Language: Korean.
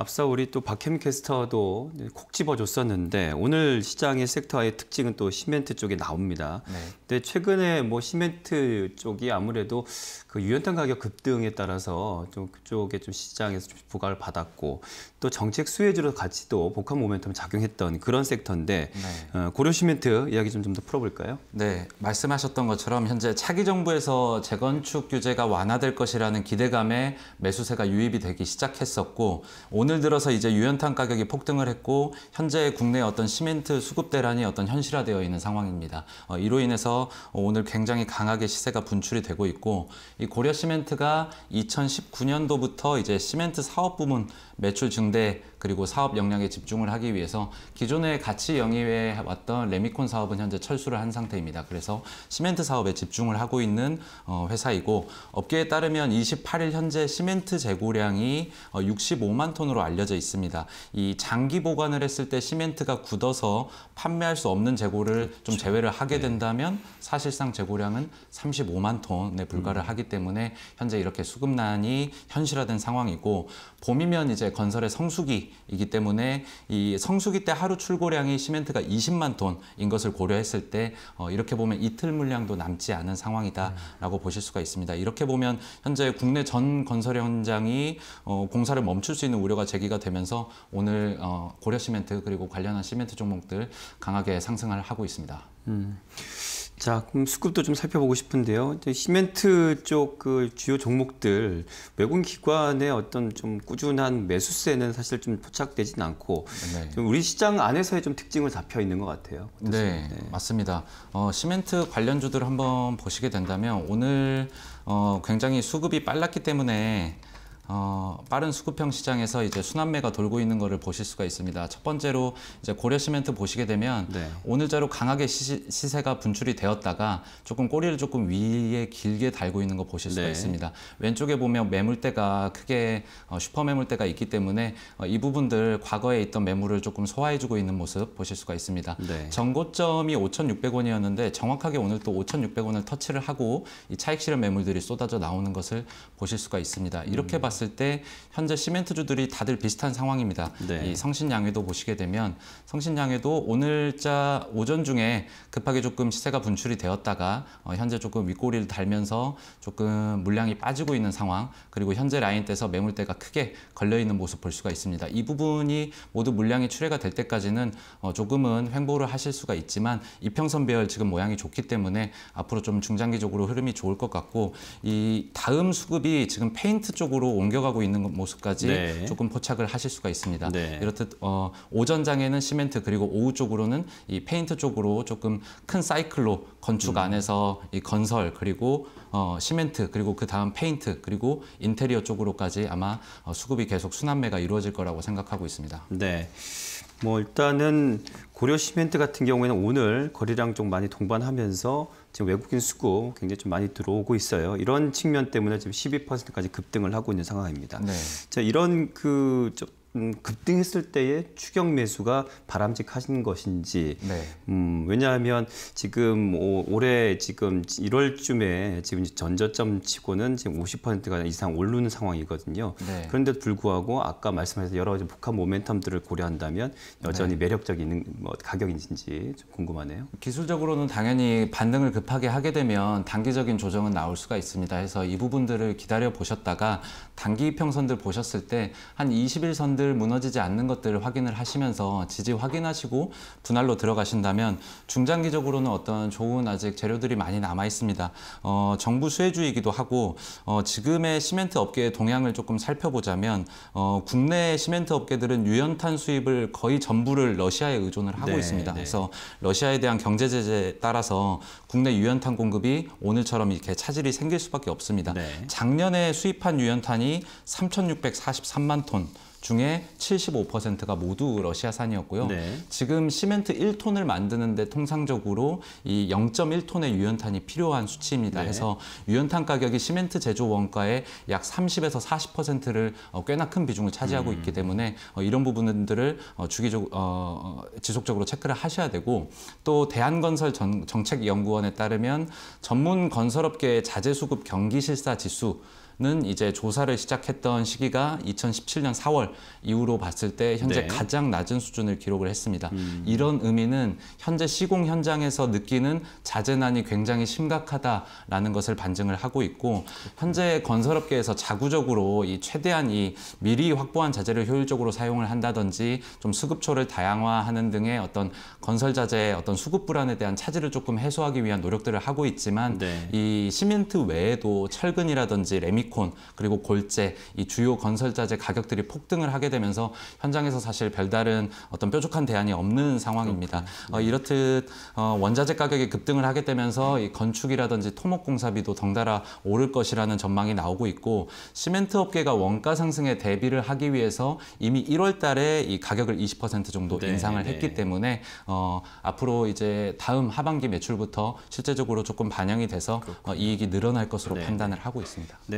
앞서 우리 또 박혜민 캐스터도 콕 집어줬었는데 오늘 시장의 섹터의 특징은 또 시멘트 쪽에 나옵니다. 네. 근데 최근에 뭐 시멘트 쪽이 아무래도 그 유연탄 가격 급등에 따라서 좀 그쪽에 좀 시장에서 좀 부각을 받았고 또 정책 수혜주로 같이 또 복합 모멘텀 작용했던 그런 섹터인데 네. 어, 고려 시멘트 이야기 좀 좀 더 풀어볼까요? 네, 말씀하셨던 것처럼 현재 차기 정부에서 재건축 규제가 완화될 것이라는 기대감에 매수세가 유입이 되기 시작했었고 오늘 오늘 들어서 이제 유연탄 가격이 폭등을 했고 현재 국내 어떤 시멘트 수급 대란이 어떤 현실화되어 있는 상황입니다. 어, 이로 인해서 오늘 굉장히 강하게 시세가 분출이 되고 있고 이 고려 시멘트가 2019년도부터 이제 시멘트 사업 부문 매출 증대 그리고 사업 역량에 집중을 하기 위해서 기존에 같이 영위해 왔던 레미콘 사업은 현재 철수를 한 상태입니다. 그래서 시멘트 사업에 집중을 하고 있는 어, 회사이고 업계에 따르면 28일 현재 시멘트 재고량이 65만 어, 톤으로 것으로 알려져 있습니다. 이 장기 보관을 했을 때 시멘트가 굳어서 판매할 수 없는 재고를 좀 그렇죠. 제외를 하게 네. 된다면 사실상 재고량은 35만 톤에 불과를 음. 하기 때문에 현재 이렇게 수급난이 현실화된 상황이고 봄이면 이제 건설의 성수기이기 때문에 이 성수기 때 하루 출고량이 시멘트가 20만 톤인 것을 고려했을 때 어, 이렇게 보면 이틀 물량도 남지 않은 상황이다라고 음. 보실 수가 있습니다. 이렇게 보면 현재 국내 전 건설 현장이 어, 공사를 멈출 수 있는 우려가 제기가 되면서 오늘 어, 고려 시멘트 그리고 관련한 시멘트 종목들 강하게 상승을 하고 있습니다. 음. 자, 그럼 수급도 좀 살펴보고 싶은데요. 시멘트 쪽 그 주요 종목들 외국 기관의 어떤 좀 꾸준한 매수세는 사실 좀 포착되진 않고 네. 좀 우리 시장 안에서의 좀 특징을 잡혀 있는 것 같아요. 네, 네, 맞습니다. 어, 시멘트 관련주들 한번 보시게 된다면 오늘 어, 굉장히 수급이 빨랐기 때문에 어, 빠른 수급형 시장에서 이제 순환매가 돌고 있는 것을 보실 수가 있습니다. 첫 번째로 이제 고려시멘트 보시게 되면 네. 오늘자로 강하게 시, 세가 분출이 되었다가 조금 꼬리를 조금 위에 길게 달고 있는 거 보실 수가 네. 있습니다. 왼쪽에 보면 매물대가 크게 어, 슈퍼 매물대가 있기 때문에 어, 이 부분들 과거에 있던 매물을 조금 소화해주고 있는 모습 보실 수가 있습니다. 네. 전고점이 5,600원이었는데 정확하게 오늘 또 5,600원을 터치를 하고 이 차익 실현 매물들이 쏟아져 나오는 것을 보실 수가 있습니다. 이렇게 음. 봤을 봤을 때 현재 시멘트주들이 다들 비슷한 상황입니다. 네. 이 성신양회도 보시게 되면 성신양회도 오늘자 오전 중에 급하게 조금 시세가 분출이 되었다가 어, 현재 조금 윗꼬리를 달면서 조금 물량이 빠지고 있는 상황 그리고 현재 라인대서 매물대가 크게 걸려있는 모습 볼 수가 있습니다. 이 부분이 모두 물량이 출회가 될 때까지는 어, 조금은 횡보를 하실 수가 있지만 이평선 배열 지금 모양이 좋기 때문에 앞으로 좀 중장기적으로 흐름이 좋을 것 같고 이 다음 수급이 지금 페인트 쪽으로 온 옮겨가고 있는 모습까지 네. 조금 포착을 하실 수가 있습니다. 네. 이렇듯 어, 오전 장에는 시멘트 그리고 오후 쪽으로는 이 페인트 쪽으로 조금 큰 사이클로 건축 음. 안에서 이 건설 그리고 어, 시멘트 그리고 그 다음 페인트 그리고 인테리어 쪽으로까지 아마 어, 수급이 계속 순환매가 이루어질 거라고 생각하고 있습니다. 네. 뭐 일단은 고려 시멘트 같은 경우에는 오늘 거래량 좀 많이 동반하면서 지금 외국인 수고 굉장히 좀 많이 들어오고 있어요. 이런 측면 때문에 지금 12%까지 급등을 하고 있는 상황입니다. 네. 자, 이런 그 음, 급등했을 때의 추격 매수가 바람직하신 것인지 네. 음, 왜냐하면 지금 오, 올해 지금 1월쯤에 지금 전저점 치고는 지금 50%가 이상 오르는 상황이거든요. 네. 그런데도 불구하고 아까 말씀하신 여러 가지 북한 모멘텀들을 고려한다면 여전히 네. 매력적인 뭐 가격인지 좀 궁금하네요. 기술적으로는 당연히 반등을 급하게 하게 되면 단기적인 조정은 나올 수가 있습니다. 해서 이 부분들을 기다려 보셨다가 단기 평선들 보셨을 때한2일선 원들 무너지지 않는 것들을 확인을 하시면서 지지 확인하시고 분할로 들어가신다면 중장기적으로는 어떤 좋은 아직 재료들이 많이 남아 있습니다. 어, 정부 수혜주이기도 하고 어, 지금의 시멘트 업계의 동향을 조금 살펴보자면 어, 국내 시멘트 업계들은 유연탄 수입을 거의 전부를 러시아에 의존을 하고 네, 있습니다. 네. 그래서 러시아에 대한 경제 제재에 따라서 국내 유연탄 공급이 오늘처럼 이렇게 차질이 생길 수밖에 없습니다. 네. 작년에 수입한 유연탄이 3,643만 톤, 중에 75%가 모두 러시아산이었고요. 네. 지금 시멘트 1톤을 만드는데 통상적으로 이 0.1톤의 유연탄이 필요한 수치입니다. 네. 해서 유연탄 가격이 시멘트 제조 원가의 약 30에서 40%를 어, 꽤나 큰 비중을 차지하고 음. 있기 때문에 어, 이런 부분들을 어, 주기적 어, 지속적으로 체크를 하셔야 되고 또 대한건설 전, 정책연구원에 따르면 전문 건설업계의 자재 수급 경기 실사 지수 는 이제 조사를 시작했던 시기가 2017년 4월 이후로 봤을 때 현재 네. 가장 낮은 수준을 기록을 했습니다. 음. 이런 의미는 현재 시공 현장에서 느끼는 자재난이 굉장히 심각하다라는 것을 반증을 하고 있고 현재 건설업계에서 자구적으로 이 최대한 이 미리 확보한 자재를 효율적으로 사용을 한다든지 좀 수급처를 다양화하는 등의 어떤 건설 자재의 어떤 수급 불안에 대한 차질을 조금 해소하기 위한 노력들을 하고 있지만 네. 이 시멘트 외에도 철근이라든지 레미 유니콘 그리고 골재 이 주요 건설자재 가격들이 폭등을 하게 되면서 현장에서 사실 별다른 어떤 뾰족한 대안이 없는 상황입니다. 어, 이렇듯 어, 원자재 가격이 급등을 하게 되면서 이 건축이라든지 토목 공사비도 덩달아 오를 것이라는 전망이 나오고 있고 시멘트 업계가 원가 상승에 대비를 하기 위해서 이미 1월 달에 이 가격을 20% 정도 네, 인상을 네. 했기 네. 때문에 어, 앞으로 이제 다음 하반기 매출부터 실제적으로 조금 반영이 돼서 어, 이익이 늘어날 것으로 네. 판단을 네. 하고 있습니다. 네.